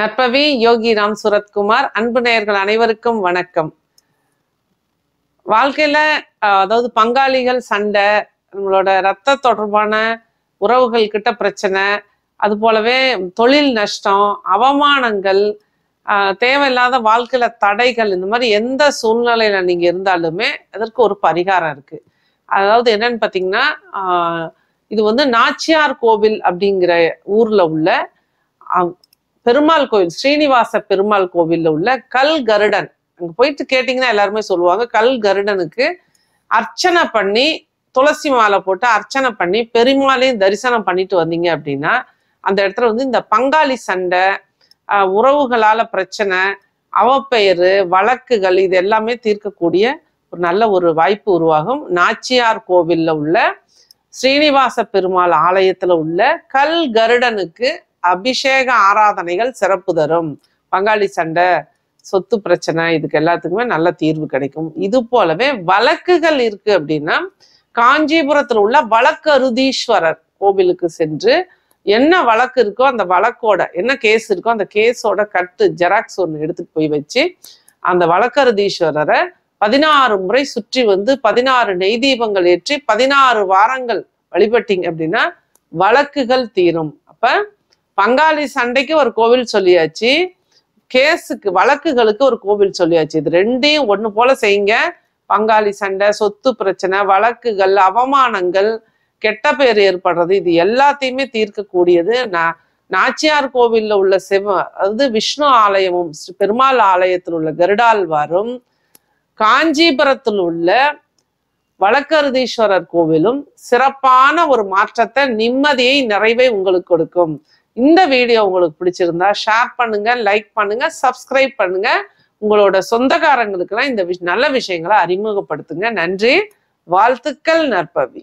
நட்பவி யோகி ராம் சுரத்குமார் அன்பு நேயர்கள் அனைவருக்கும் வணக்கம் வாழ்க்கையில அதாவது பங்காளிகள் சண்டை நம்மளோட ரத்த தொடர்பான உறவுகள் கிட்ட பிரச்சனை அது போலவே தொழில் நஷ்டம் அவமானங்கள் தேவையில்லாத வாழ்க்கையில தடைகள் இந்த மாதிரி எந்த சூழ்நிலையில நீங்க இருந்தாலுமே அதற்கு ஒரு பரிகாரம் இருக்கு அதாவது என்னன்னு பாத்தீங்கன்னா இது வந்து நாச்சியார் கோவில் அப்படிங்கிற ஊர்ல உள்ள பெருமாள் கோவில் ஸ்ரீனிவாச பெருமாள் கோவில்ல உள்ள கல் கருடன் அங்க போயிட்டு கேட்டீங்கன்னா எல்லாருமே சொல்லுவாங்க கல் கருடனுக்கு அர்ச்சனை பண்ணி துளசி மாலை போட்டு அர்ச்சனை பண்ணி பெருமாளையும் தரிசனம் பண்ணிட்டு வந்தீங்க அப்படின்னா அந்த இடத்துல வந்து இந்த பங்காளி சண்டை உறவுகளால பிரச்சனை அவப்பெயரு வழக்குகள் இது எல்லாமே தீர்க்கக்கூடிய ஒரு நல்ல ஒரு வாய்ப்பு உருவாகும் நாச்சியார் கோவில்ல உள்ள ஸ்ரீனிவாச பெருமாள் ஆலயத்துல உள்ள கல் கருடனுக்கு அபிஷேக ஆராதனைகள் சிறப்பு தரும் பங்காளி சண்டை சொத்து பிரச்சனை இதுக்கு எல்லாத்துக்குமே நல்ல தீர்வு கிடைக்கும் இது போலவே வழக்குகள் இருக்கு அப்படின்னா காஞ்சிபுரத்தில் உள்ள வழக்கருதீஸ்வரர் கோவிலுக்கு சென்று என்ன வழக்கு இருக்கோ அந்த வழக்கோட என்ன கேஸ் இருக்கோ அந்த கேஸோட கட்டு ஜெராக்ஸ் ஒன்று எடுத்துட்டு போய் வச்சு அந்த வழக்கருதீஸ்வரரை பதினாறு முறை சுற்றி வந்து பதினாறு நெய் தீபங்கள் ஏற்றி பதினாறு வாரங்கள் வழிபட்டீங்க அப்படின்னா வழக்குகள் தீரும் அப்ப பங்காளி சண்டைக்கு ஒரு கோவில் சொல்லியாச்சு கேஸுக்கு வழக்குகளுக்கு ஒரு கோவில் சொல்லியாச்சு இது ரெண்டையும் ஒண்ணு போல செய்யுங்க பங்காளி சண்டை சொத்து பிரச்சனை வழக்குகள் அவமானங்கள் கெட்ட பேர் ஏற்படுறது இது எல்லாத்தையுமே தீர்க்கக்கூடியது நாச்சியார் கோவிலில் உள்ள சிவ அதாவது விஷ்ணு ஆலயமும் பெருமாள் ஆலயத்தில் உள்ள கருடாழ்வாரும் காஞ்சிபுரத்தில் உள்ள வழக்கருதீஸ்வரர் கோவிலும் சிறப்பான ஒரு மாற்றத்தை நிம்மதியை நிறைவை உங்களுக்கு கொடுக்கும் இந்த வீடியோ உங்களுக்கு பிடிச்சிருந்தா ஷேர் பண்ணுங்க லைக் பண்ணுங்க சப்ஸ்கிரைப் பண்ணுங்க உங்களோட சொந்தக்காரங்களுக்கெல்லாம் இந்த நல்ல விஷயங்களை அறிமுகப்படுத்துங்க நன்றி வாழ்த்துக்கள் நற்பவி